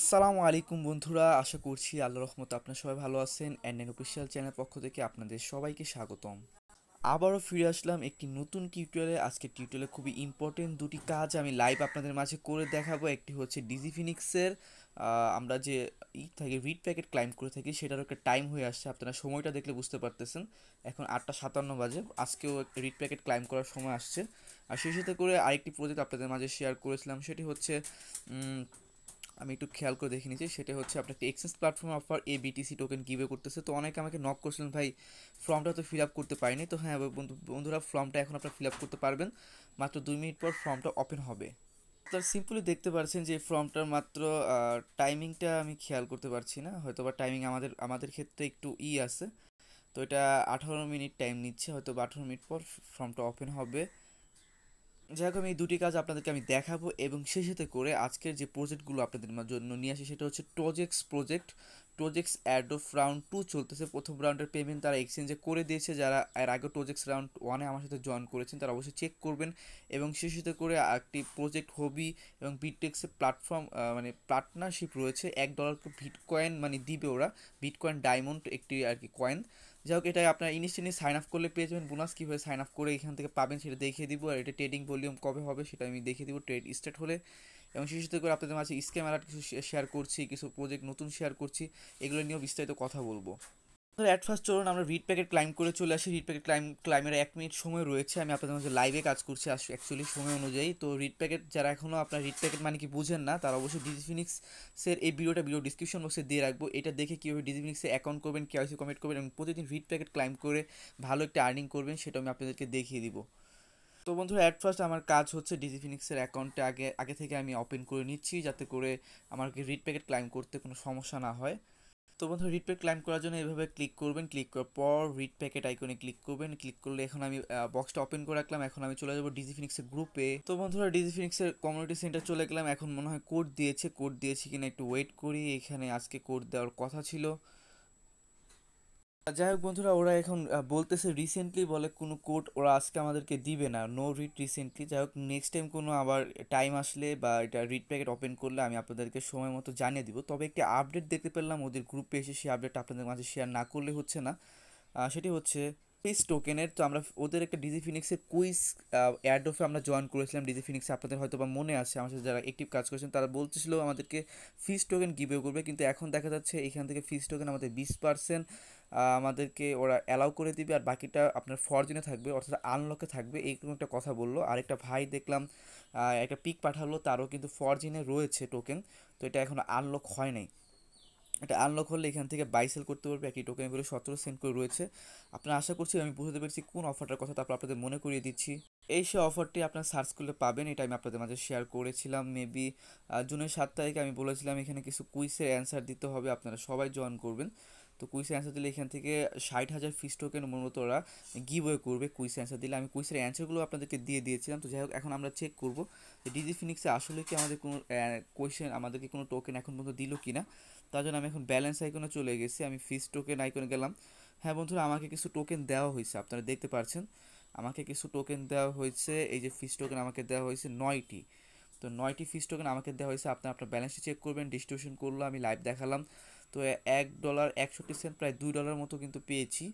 আসসালামু আলাইকুম বন্ধুরা আশা করছি আল্লাহ রহমত আপনার সবাই ভালো আছেন অ্যান্ডেন অফিসিয়াল চ্যানেল পক্ষ থেকে আপনাদের সবাইকে স্বাগতম আবারও ফিরে আসলাম একটি নতুন টিউটোরিয়ালে আজকে টিউটোরিয়ালে খুবই ইম্পর্টেন্ট দুটি কাজ আমি লাইভ আপনাদের মাঝে করে দেখাবো একটি হচ্ছে ডিজি ফিনিক্সের আমরা যে ই থাকি রিড প্যাকেট ক্লাইম করে থাকি সেটারও একটা টাইম হয়ে আসছে আপনারা সময়টা দেখলে বুঝতে পারতেছেন এখন আটটা সাতান্ন বাজে আজকেও রিড প্যাকেট ক্লাইম করার সময় আসছে আর সেই সাথে করে আরেকটি প্রজেক্ট আপনাদের মাঝে শেয়ার করেছিলাম সেটি হচ্ছে আমি একটু খেয়াল করে দেখে নিচ্ছি সেটা হচ্ছে আপনাকে exchange platform offer a BTC token গিভে করতেছে তো অনেকে আমাকে নক করছিলেন ভাই ফর্মটা তো ফিল আপ করতে পারিনি তো হ্যাঁ বন্ধুরা ফর্মটা এখন আপনারা ফিল আপ করতে পারবেন মাত্র দুই মিনিট পর ফর্মটা ওপেন হবে তার সিম্পলি দেখতে পারছেন যে ফর্মটার মাত্র টাইমিংটা আমি খেয়াল করতে পারছি না হয়তো বা টাইমিং আমাদের আমাদের ক্ষেত্রে একটু ই আছে তো এটা আঠারো মিনিট টাইম নিচ্ছে হয়তো বা আঠারো মিনিট পর ফর্মটা ওপেন হবে যাই হোক আমি এই দুটি কাজ আপনাদেরকে আমি দেখাবো এবং সেই সাথে করে আজকের যে প্রজেক্টগুলো আপনাদের জন্য নিয়ে আসি সেটা হচ্ছে Tozex project Tozex of round two চলতেছে প্রথম রাউন্ডের পেমেন্ট তারা এক্সচেঞ্জে করে দিয়েছে যারা এর আগে টোজেক্স রাউন্ড ওয়ানে আমার সাথে জয়েন করেছেন তারা অবশ্যই চেক করবেন এবং সেই সাথে করে একটি প্রজেক্ট হবি এবং বিটেক্সের প্ল্যাটফর্ম মানে পার্টনারশিপ রয়েছে এক ভিট কয়েন মানে দিবে ওরা বিটকয়েন ডায়মন্ড একটি আর কি কয়েন যাই হোক এটা আপনার ইনিশিয়ালি সাইন আপ করলে পেয়ে যাবেন বোনাস কীভাবে সাইন আপ করে এখান থেকে পাবেন সেটা দেখিয়ে দিব আর এটা ট্রেডিং ভলিউম কবে হবে সেটা আমি দেখিয়ে দিব ট্রেড স্টার্ট হলে এবং সাথে করে আপনাদের মাঝে স্ক্যাম অ্যালার্ট কিছু শেয়ার করছি কিছু প্রজেক্ট নতুন শেয়ার করছি এগুলো নিয়েও বিস্তারিত কথা বলবো তাহলে অ্যাট ফার্স্ট চলুন আমরা রিড প্যাকেট ক্লাইম করে চলে আসি রিড প্যাকেট ক্লাইম ক্লাইমের এক মিনিট সময় রয়েছে আমি আপনাদের মধ্যে লাইভে কাজ করছি অ্যাকচুয়ালি সময় অনুযায়ী তো রিড প্যাকেট যারা এখনও আপনার রিড প্যাকেট মানে কি বুঝেন না তারা অবশ্যই ডিজিফিনিক্সের এই ভিডিওটা ভিডিও ডিসক্রিপশন বক্সে দিয়ে রাখবো এটা দেখে কীভাবে ডিজিফিনিক্সে অ্যাকাউন্ট করবেন সি কমেন্ট করবেন এবং প্রতিদিন রিড প্যাকেট ক্লাইম করে ভালো একটা আর্নিং করবেন সেটা আমি আপনাদেরকে দেখিয়ে দিব তো বন্ধুরা অ্যাট ফার্স্ট আমার কাজ হচ্ছে ডিজি ফিনিক্সের অ্যাকাউন্টে আগে আগে থেকে আমি ওপেন করে নিচ্ছি যাতে করে আমাকে রিড প্যাকেট ক্লাইম করতে কোনো সমস্যা না হয় তো বন্ধু রিড প্যাক ক্লাইম করার জন্য এভাবে ক্লিক করবেন ক্লিক করার পর রিড প্যাকেট আইকনে ক্লিক করবেন ক্লিক করলে এখন আমি বক্সটা ওপেন করে রাখলাম এখন আমি চলে যাবো ডিজি ফিনিক্সের গ্রুপে তো বন্ধুরা ডিজি ফিনিক্সের কমিউনিটি সেন্টার চলে গেলাম এখন মনে হয় কোড দিয়েছে কোড দিয়েছে কিনা একটু ওয়েট করি এখানে আজকে কোড দেওয়ার কথা ছিল যাই হোক বন্ধুরা ওরা এখন বলতেছে রিসেন্টলি বলে কোনো কোড ওরা আজকে আমাদেরকে দিবে না নো রিড রিসেন্টলি যাই হোক নেক্সট টাইম কোনো আবার টাইম আসলে বা এটা রিড প্যাকেট ওপেন করলে আমি আপনাদেরকে সময় মতো জানিয়ে দিব তবে একটি আপডেট দেখতে পেলাম ওদের গ্রুপে এসে সেই আপডেটটা আপনাদের মাঝে শেয়ার না করলে হচ্ছে না সেটি হচ্ছে স্পেস টোকেনের তো আমরা ওদের একটা ডিজি ফিনিক্সের কুইজ অ্যাডোফে আমরা জয়েন করেছিলাম ডিজি ফিনিক্সে আপনাদের হয়তো বা মনে আছে আমার সাথে যারা একটিভ কাজ করেছেন তারা বলতেছিল আমাদেরকে ফিস টোকেন গিভে করবে কিন্তু এখন দেখা যাচ্ছে এখান থেকে ফিস টোকেন আমাদের বিশ পার্সেন্ট আমাদেরকে ওরা অ্যালাউ করে দিবে আর বাকিটা আপনার ফরজিনে থাকবে অর্থাৎ আনলকে থাকবে এইরকম একটা কথা বললো আর একটা ভাই দেখলাম একটা পিক পাঠালো তারও কিন্তু ফরজিনে রয়েছে টোকেন তো এটা এখন আনলক হয় নাই এটা আনলক হলে এখান থেকে বাই সেল করতে পারবে একই টোকেন ভ্যালু সতেরো সেন্ট করে রয়েছে আপনার আশা করছি আমি বুঝতে পেরেছি কোন অফারটার কথা তারপর আপনাদের মনে করিয়ে দিচ্ছি এই সে অফারটি আপনার সার্চ করলে পাবেন এটা আমি আপনাদের মাঝে শেয়ার করেছিলাম মেবি জুনের সাত তারিখে আমি বলেছিলাম এখানে কিছু কুইসের অ্যান্সার দিতে হবে আপনারা সবাই জয়েন করবেন তো কুইসের অ্যান্সার দিলে এখান থেকে ষাট হাজার ফিস টোকেন মূলত ওরা গিভওয়ে করবে কুইস অ্যান্সার দিলে আমি কুইসের অ্যান্সারগুলো আপনাদেরকে দিয়ে দিয়েছিলাম তো যাই হোক এখন আমরা চেক করবো ডিজি ফিনিক্সে আসলে কি আমাদের কোনো কোয়েশ্চেন আমাদেরকে কোনো টোকেন এখন পর্যন্ত দিল কি না তার জন্য আমি এখন ব্যালেন্স আইকনে চলে গেছি আমি ফিস টোকেন আইকনে গেলাম হ্যাঁ বন্ধুরা আমাকে কিছু টোকেন দেওয়া হয়েছে আপনারা দেখতে পাচ্ছেন আমাকে কিছু টোকেন দেওয়া হয়েছে এই যে ফিস টোকেন আমাকে দেওয়া হয়েছে নয়টি তো নয়টি ফিস টোকেন আমাকে দেওয়া হয়েছে আপনার আপনার ব্যালেন্সটি চেক করবেন ডিস্ট্রিবিউশন করলো আমি লাইভ দেখালাম তো এক ডলার একষট্টি সেন্ট প্রায় দুই ডলার মতো কিন্তু পেয়েছি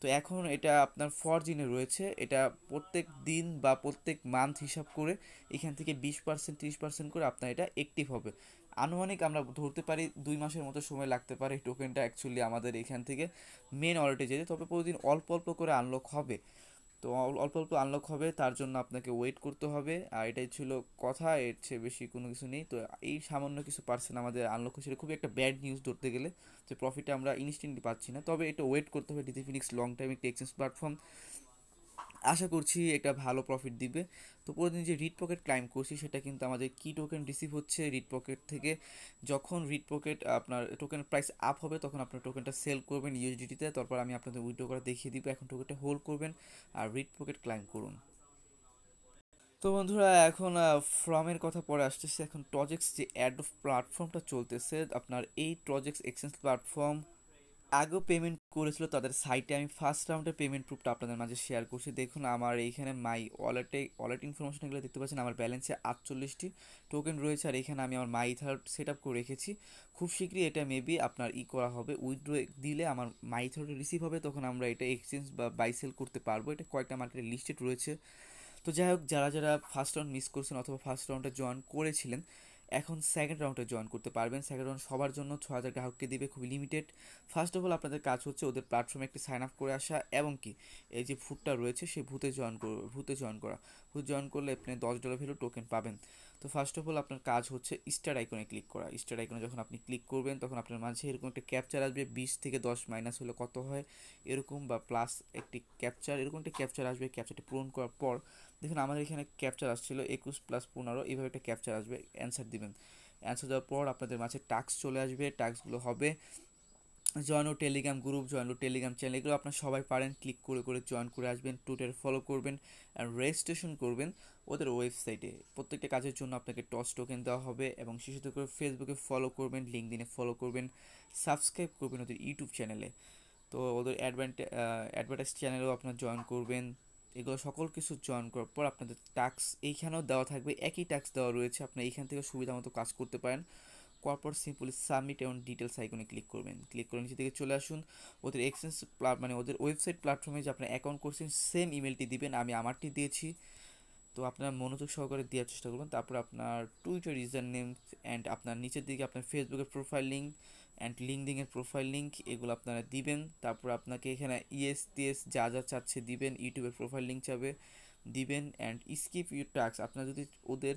তো এখন এটা আপনার ফরজিনে রয়েছে এটা প্রত্যেক দিন বা প্রত্যেক মান্থ হিসাব করে এখান থেকে বিশ পার্সেন্ট তিরিশ পার্সেন্ট করে আপনার এটা অ্যাক্টিভ হবে আনুমানিক আমরা ধরতে পারি দুই মাসের মতো সময় লাগতে পারে টোকেনটা অ্যাকচুয়ালি আমাদের এখান থেকে মেন ওয়ালেটে যেতে তবে প্রতিদিন অল্প অল্প করে আনলক হবে তো অল্প অল্প আনলক হবে তার জন্য আপনাকে ওয়েট করতে হবে আর এটাই ছিল কথা এর চেয়ে বেশি কোনো কিছু নেই তো এই সামান্য কিছু পার্সেন্ট আমাদের আনলক হয়েছিল খুবই একটা ব্যাড নিউজ ধরতে গেলে যে প্রফিটটা আমরা ইনস্ট্যান্টলি পাচ্ছি না তবে এটা ওয়েট করতে হবে ডিজি ফিনিক্স লং টাইম একটি এক্সচেঞ্জ প্ল্যাটফর্ম আশা করছি এটা ভালো প্রফিট দিবে তো প্রতিদিন যে রিড পকেট ক্লাইম করছি সেটা কিন্তু আমাদের কি টোকেন রিসিভ হচ্ছে রিড পকেট থেকে যখন রিড পকেট আপনার টোকেন প্রাইস আপ হবে তখন আপনার টোকেনটা সেল করবেন ইউএসডিটিতে তারপর আমি আপনাদের উইড্রো করা দেখিয়ে দিব এখন টোকেনটা হোল্ড করবেন আর রিড পকেট ক্লাইম করুন তো বন্ধুরা এখন ফ্রমের কথা পরে আসতেছে এখন প্রজেক্টস যে অ্যাড প্ল্যাটফর্মটা চলতেছে আপনার এই প্রজেক্টস এক্সচেঞ্জ প্ল্যাটফর্ম আগেও পেমেন্ট করেছিল তাদের সাইটে আমি ফার্স্ট রাউন্ডের পেমেন্ট প্রুফটা আপনাদের মাঝে শেয়ার করছি দেখুন আমার এইখানে মাই ওয়ালেটে ওয়ালেট ইনফরমেশন এগুলো দেখতে পাচ্ছেন আমার ব্যালেন্সে আটচল্লিশটি টোকেন রয়েছে আর এখানে আমি আমার মাই থার্ড সেট আপ করে রেখেছি খুব শীঘ্রই এটা মেবি আপনার ই করা হবে উইথড্রো দিলে আমার মাই থার্ড রিসিভ হবে তখন আমরা এটা এক্সচেঞ্জ বা বাইসেল করতে পারবো এটা কয়েকটা মার্কেটে লিস্টেড রয়েছে তো যাই হোক যারা যারা ফার্স্ট রাউন্ড মিস করছেন অথবা ফার্স্ট রাউন্ডটা জয়েন করেছিলেন এখন সেকেন্ড রাউন্ডে জয়েন করতে পারবেন সেকেন্ড রাউন্ড সবার জন্য ছ হাজার গ্রাহককে দিবে খুবই লিমিটেড ফার্স্ট অফ অল আপনাদের কাজ হচ্ছে ওদের প্ল্যাটফর্মে একটি সাইন আপ করে আসা এবং কি এই যে ভুটটা রয়েছে সেই ভূতে জয়েন ভূতে জয়েন করা ভূত জয়েন করলে আপনি দশ ডলার ভেলু টোকেন পাবেন তো ফার্স্ট অফ অল আপনার কাজ হচ্ছে স্টার আইকনে ক্লিক করা স্টার আইকনে যখন আপনি ক্লিক করবেন তখন আপনার মাঝে এরকম একটা ক্যাপচার আসবে বিশ থেকে দশ মাইনাস হলে কত হয় এরকম বা প্লাস একটি ক্যাপচার এরকম একটি ক্যাপচার আসবে ক্যাপচারটি পূরণ করার পর দেখুন আমাদের এখানে ক্যাপচার আসছিল একুশ প্লাস পনেরো এইভাবে একটা ক্যাপচার আসবে অ্যান্সার দিবেন অ্যান্সার দেওয়ার পর আপনাদের মাঝে টাস্ক চলে আসবে টাস্কগুলো হবে জয়েন ও টেলিগ্রাম গ্রুপ জয়েন ও টেলিগ্রাম চ্যানেল এগুলো আপনার সবাই পারেন ক্লিক করে করে জয়েন করে আসবেন টুইটার ফলো করবেন অ্যান্ড রেজিস্ট্রেশন করবেন ওদের ওয়েবসাইটে প্রত্যেকটা কাজের জন্য আপনাকে টস টোকেন দেওয়া হবে এবং শিশুদের করে ফেসবুকে ফলো করবেন লিঙ্ক দিনে ফলো করবেন সাবস্ক্রাইব করবেন ওদের ইউটিউব চ্যানেলে তো ওদের অ্যাডভার্টাইজ চ্যানেলেও আপনার জয়েন করবেন এগুলো সকল কিছু জয়েন করার পর আপনাদের ট্যাক্স এইখানেও দেওয়া থাকবে একই ট্যাক্স দেওয়া রয়েছে আপনি এইখান থেকে সুবিধা মতো কাজ করতে পারেন করপর সিম্পলি সাবমিট এবং ডিটেলস আইকনে ক্লিক করবেন ক্লিক করে নিচে থেকে চলে আসুন ওদের এক্সচেঞ্জ মানে ওদের ওয়েবসাইট প্ল্যাটফর্মে যে আপনার অ্যাকাউন্ট করছেন সেম ইমেলটি দিবেন আমি আমারটি দিয়েছি তো আপনার মনোযোগ সহকারে দেওয়ার চেষ্টা করবেন তারপর আপনার টুইটার ইউজার নেম অ্যান্ড আপনার নিচের দিকে আপনার ফেসবুকের profile link and LinkedIn profile link এগুলো আপনারা দিবেন তারপর আপনাকে এখানে ইএস e টিএস যা যা চাচ্ছে দিবেন ইউটিউবের প্রোফাইল লিঙ্ক চাবে দিবেন অ্যান্ড স্কিপ ইউ টাস্ক আপনার যদি ওদের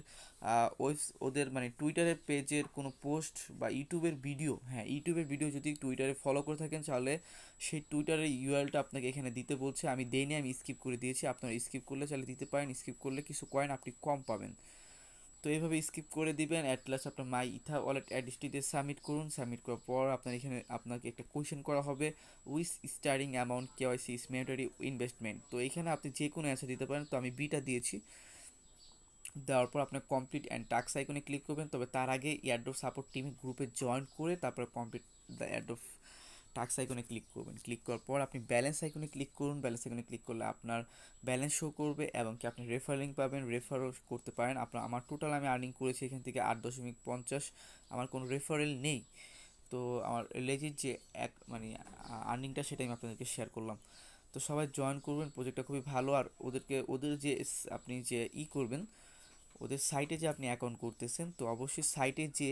ওয়েব ওদের মানে টুইটারের পেজের কোনো পোস্ট বা ইউটিউবের ভিডিও হ্যাঁ ইউটিউবের ভিডিও যদি টুইটারে ফলো করে থাকেন তাহলে সেই টুইটারের ইউআরএলটা আপনাকে এখানে দিতে বলছে আমি দেইনি আমি স্কিপ করে দিয়েছি আপনারা স্কিপ করলে তাহলে দিতে পারেন স্কিপ করলে কিছু কয়েন আপনি কম পাবেন তো এইভাবে স্কিপ করে দিবেন অ্যাট লাস্ট আপনার মাই ইথা ওয়ালেট অ্যাডিসটিতে সাবমিট করুন সাবমিট করার পর আপনার এখানে আপনাকে একটা কোয়েশন করা হবে with starting amount K YC is mandatory investment তো এখানে আপনি যে কোনো অ্যান্সার দিতে পারেন তো আমি বিটা দিয়েছি দেওয়ার পর আপনার কমপ্লিট অ্যান্ড টাক্স আইকনে ক্লিক করবেন তবে তার আগে এয়ারড্রপ সাপোর্ট টিম গ্রুপে জয়েন করে তারপরে কমপ্লিট দ্য এয়ারড্রপ টাক্স আইকনে ক্লিক করবেন ক্লিক করার পর আপনি ব্যালেন্স আইকনে ক্লিক করুন ব্যালেন্স আইকনে ক্লিক করলে আপনার ব্যালেন্স শো করবে এবং কি আপনি রেফার লিঙ্ক পাবেন রেফারও করতে পারেন আপনার আমার টোটাল আমি আর্নিং করেছি এখান থেকে আট দশমিক পঞ্চাশ আমার কোনো রেফারেল নেই তো আমার লেজির যে এক মানে আর্নিংটা সেটাই আমি আপনাদেরকে শেয়ার করলাম তো সবাই জয়েন করবেন প্রজেক্টটা খুবই ভালো আর ওদেরকে ওদের যে আপনি যে ই করবেন ওদের সাইটে যে আপনি অ্যাকাউন্ট করতেছেন তো অবশ্যই সাইটে যে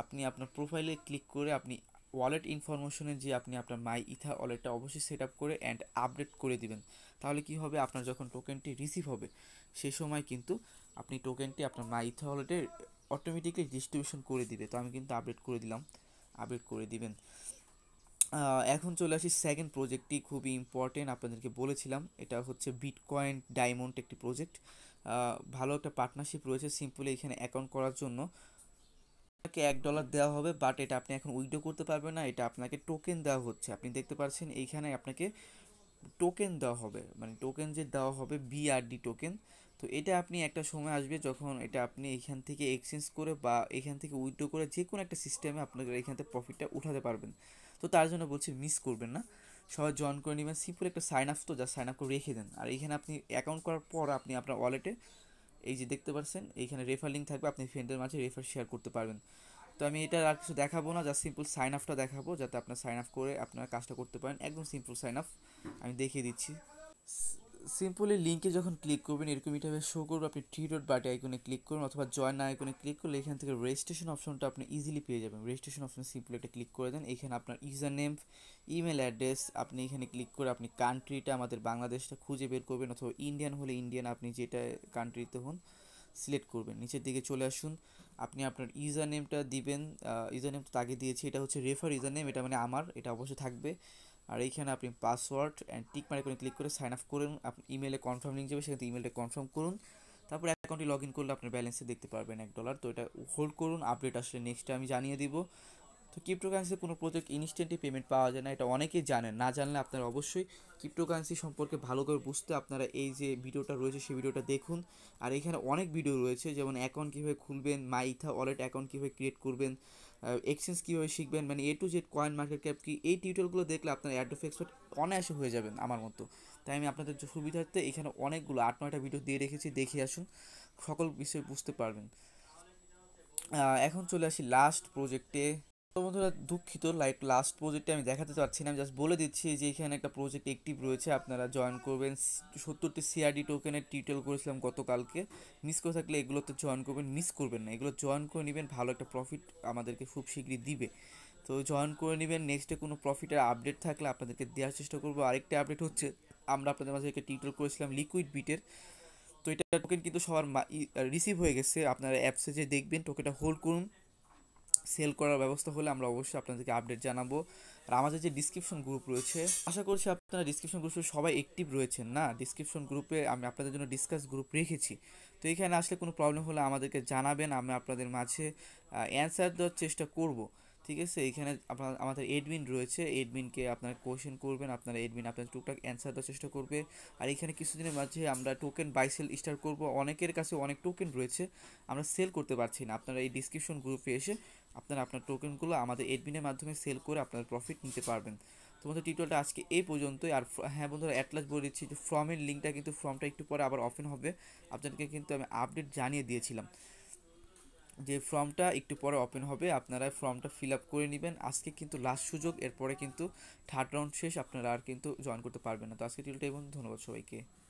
আপনি আপনার প্রোফাইলে ক্লিক করে আপনি ওয়ালেট ইনফরমেশনে যে আপনি আপনার মাই ইথা ওয়ালেটটা অবশ্যই সেট আপ করে অ্যান্ড আপডেট করে দিবেন তাহলে কি হবে আপনার যখন টোকেনটি রিসিভ হবে সে সময় কিন্তু আপনি টোকেনটি আপনার মাই ইথা ওয়ালেটে অটোমেটিকলি ডিস্ট্রিবিউশন করে দিবে তো আমি কিন্তু আপডেট করে দিলাম আপডেট করে দিবেন এখন চলে আসি সেকেন্ড প্রজেক্টটি খুবই ইম্পর্টেন্ট আপনাদেরকে বলেছিলাম এটা হচ্ছে বিটকয়েন ডায়মন্ড একটি প্রজেক্ট ভালো একটা পার্টনারশিপ রয়েছে সিম্পলি এখানে অ্যাকাউন্ট করার জন্য আপনাকে এক ডলার দেওয়া হবে বাট এটা আপনি এখন উইডো করতে পারবেন না এটা আপনাকে টোকেন দেওয়া হচ্ছে আপনি দেখতে পাচ্ছেন এইখানে আপনাকে টোকেন দেওয়া হবে মানে টোকেন যে দেওয়া হবে বিআরডি টোকেন তো এটা আপনি একটা সময় আসবে যখন এটা আপনি এখান থেকে এক্সচেঞ্জ করে বা এখান থেকে উইডো করে যে কোনো একটা সিস্টেমে আপনাদের এখান থেকে প্রফিটটা উঠাতে পারবেন তো তার জন্য বলছি মিস করবেন না সবাই জয়েন করে নেবেন সিম্পল একটা সাইন আপ তো যা সাইন আপ করে রেখে দেন আর এখানে আপনি অ্যাকাউন্ট করার পর আপনি আপনার ওয়ালেটে এই যে দেখতে পাচ্ছেন এইখানে রেফার লিঙ্ক থাকবে আপনি ফ্রেন্ডের মাঝে রেফার শেয়ার করতে পারবেন তো আমি এটা আর কিছু দেখাবো না জাস্ট সিম্পল সাইন আপটা দেখাবো যাতে আপনার সাইন আপ করে আপনারা কাজটা করতে পারেন একদম সিম্পল সাইন আপ আমি দেখিয়ে দিচ্ছি সিম্পলি লিঙ্কে যখন ক্লিক করবেন এরকম এটা শো করবে আপনি থ্রি ডট বাটি আইকনে ক্লিক করুন অথবা জয়েন আইকনে ক্লিক করলে এখান থেকে রেজিস্ট্রেশন অপশনটা আপনি ইজিলি পেয়ে যাবেন রেজিস্ট্রেশন অপশন সিম্পলি এটা ক্লিক করে দেন এখানে আপনার ইউজার নেম ইমেল অ্যাড্রেস আপনি এখানে ক্লিক করে আপনি কান্ট্রিটা আমাদের বাংলাদেশটা খুঁজে বের করবেন অথবা ইন্ডিয়ান হলে ইন্ডিয়ান আপনি যেটা কান্ট্রিতে হন সিলেক্ট করবেন নিচের দিকে চলে আসুন আপনি আপনার ইউজার নেমটা দিবেন ইউজার নেমটা তাকে দিয়েছি এটা হচ্ছে রেফার ইউজার নেম এটা মানে আমার এটা অবশ্যই থাকবে আর এইখানে আপনি পাসওয়ার্ড অ্যান্ড টিক মারে করে ক্লিক করে সাইন আপ করুন আপনি ইমেলে কনফার্ম লিঙ্ক যাবে সেখানে ইমেলটা কনফার্ম করুন তারপরে অ্যাকাউন্টে লগ ইন করলে আপনার ব্যালেন্সে দেখতে পারবেন এক ডলার তো এটা হোল্ড করুন আপডেট আসলে নেক্সট আমি জানিয়ে দিব তো ক্রিপ্টোকারেন্সি কোনো প্রত্যেক ইনস্ট্যান্টলি পেমেন্ট পাওয়া যায় না এটা অনেকেই জানেন না জানলে আপনারা অবশ্যই ক্রিপ্টোকারেন্সি সম্পর্কে ভালো করে বুঝতে আপনারা এই যে ভিডিওটা রয়েছে সেই ভিডিওটা দেখুন আর এখানে অনেক ভিডিও রয়েছে যেমন অ্যাকাউন্ট কীভাবে খুলবেন মাইথা ওয়ালেট অ্যাকাউন্ট কীভাবে ক্রিয়েট করবেন এক্সচেঞ্জ কীভাবে শিখবেন মানে A to Z coin market cap কি এই টিউটোরিয়ালগুলো দেখলে আপনার অ্যাডোফ এক্সপার্ট অনায়াসে হয়ে যাবেন আমার মতো তাই আমি আপনাদের সুবিধার্থে এখানে অনেকগুলো আট নয়টা ভিডিও দিয়ে রেখেছি দেখে আসুন সকল বিষয়ে বুঝতে পারবেন এখন চলে আসি লাস্ট প্রজেক্টে তো বন্ধুরা দুঃখিত লাইক লাস্ট প্রজেক্টে আমি দেখাতে পারছি না আমি জাস্ট বলে দিচ্ছি যে এখানে একটা প্রজেক্ট একটিভ রয়েছে আপনারা জয়েন করবেন সত্তরটি সিআরডি টোকেনের টিউটোরিয়াল করেছিলাম গতকালকে মিস করে থাকলে তো জয়েন করবেন মিস করবেন না এগুলো জয়েন করে নেবেন ভালো একটা প্রফিট আমাদেরকে খুব শীঘ্রই দিবে তো জয়েন করে নেবেন নেক্সটে কোনো প্রফিটের আপডেট থাকলে আপনাদেরকে দেওয়ার চেষ্টা করবো আরেকটা আপডেট হচ্ছে আমরা আপনাদের মাঝে একটা টিউটোরিয়াল করেছিলাম লিকুইড বিটের তো এটা টোকেন কিন্তু সবার রিসিভ হয়ে গেছে আপনারা অ্যাপসে যে দেখবেন টোকেনটা হোল্ড করুন সেল করার ব্যবস্থা হলে আমরা অবশ্যই আপনাদেরকে আপডেট জানাবো আর আমাদের যে ডিসক্রিপশন গ্রুপ রয়েছে আশা করছি আপনারা ডিসক্রিপশন গ্রুপে সবাই অ্যাক্টিভ রয়েছেন না ডিসক্রিপশন গ্রুপে আমি আপনাদের জন্য ডিসকাস গ্রুপ রেখেছি তো এখানে আসলে কোনো প্রবলেম হলে আমাদেরকে জানাবেন আমি আপনাদের মাঝে অ্যান্সার দেওয়ার চেষ্টা করব ঠিক আছে এখানে আপনার আমাদের এডমিন রয়েছে এডমিনকে আপনারা কোয়েশন করবেন আপনারা এডমিন আপনার টুকটাক অ্যান্সার দেওয়ার চেষ্টা করবে আর এখানে কিছুদিনের মাঝে আমরা টোকেন বাই সেল স্টার্ট করব অনেকের কাছে অনেক টোকেন রয়েছে আমরা সেল করতে পারছি না আপনারা এই ডিসক্রিপশন গ্রুপে এসে আপনারা আপনার টোকেনগুলো আমাদের এডমিনের মাধ্যমে সেল করে আপনার প্রফিট নিতে পারবেন তো বন্ধু টিউটোরিয়ালটা আজকে এই পর্যন্তই আর হ্যাঁ বন্ধুরা অ্যাটলাস বলে দিচ্ছি যে ফর্মের লিঙ্কটা কিন্তু ফর্মটা একটু পরে আবার অফেন হবে আপনাদেরকে কিন্তু আমি আপডেট জানিয়ে দিয়েছিলাম যে ফর্মটা একটু পরে ওপেন হবে আপনারা ফর্মটা ফিল আপ করে নেবেন আজকে কিন্তু লাস্ট সুযোগ এরপরে কিন্তু থার্ড রাউন্ড শেষ আপনারা আর কিন্তু জয়েন করতে পারবেন না তো আজকে টিলটা এবং ধন্যবাদ সবাইকে